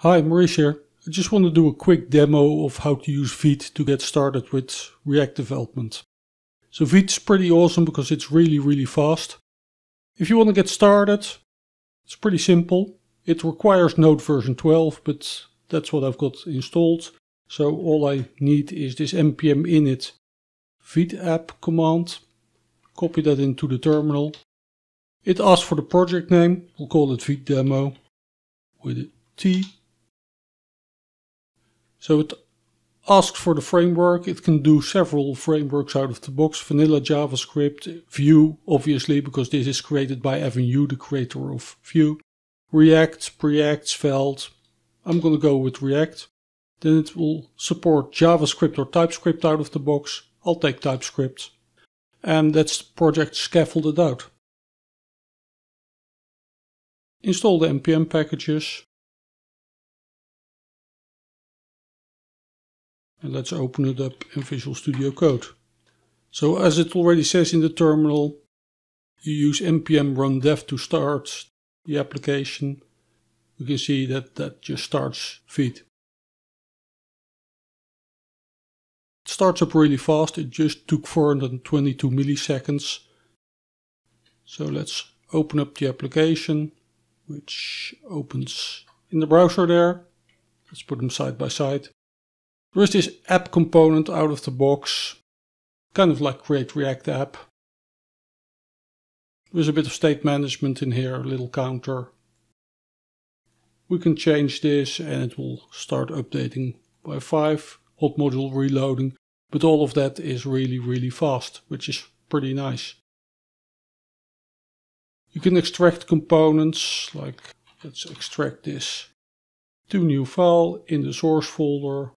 Hi, Maurice here. I just want to do a quick demo of how to use Vite to get started with React development. So is pretty awesome because it's really, really fast. If you want to get started, it's pretty simple. It requires Node version 12, but that's what I've got installed. So all I need is this npm init Vite app command. Copy that into the terminal. It asks for the project name. We'll call it Vite demo with a T so it asks for the framework. It can do several frameworks out of the box. Vanilla JavaScript, Vue, obviously, because this is created by Evan Yu, the creator of Vue. React, Preact, Svelte. I'm going to go with React. Then it will support JavaScript or TypeScript out of the box. I'll take TypeScript. And that's the project scaffolded out. Install the npm packages. And let's open it up in Visual Studio Code. So as it already says in the terminal, you use npm run dev to start the application. We can see that that just starts feed. It starts up really fast, it just took 422 milliseconds. So let's open up the application, which opens in the browser there. Let's put them side by side. There is this app component out of the box, kind of like Create React app. There's a bit of state management in here, a little counter. We can change this and it will start updating by 5, hot module reloading, but all of that is really, really fast, which is pretty nice. You can extract components, like let's extract this to new file in the source folder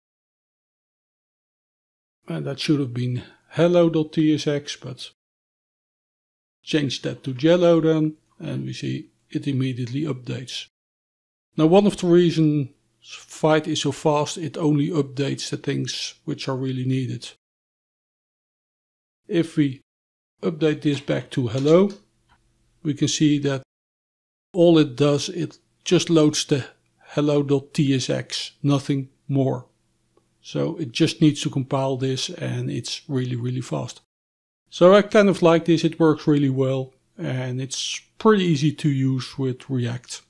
and eh, that should have been hello.tsx, but change that to jello then, and we see it immediately updates. Now one of the reasons Fight is so fast, it only updates the things which are really needed. If we update this back to hello, we can see that all it does, it just loads the hello.tsx, nothing more. So it just needs to compile this and it's really, really fast. So I kind of like this, it works really well and it's pretty easy to use with React.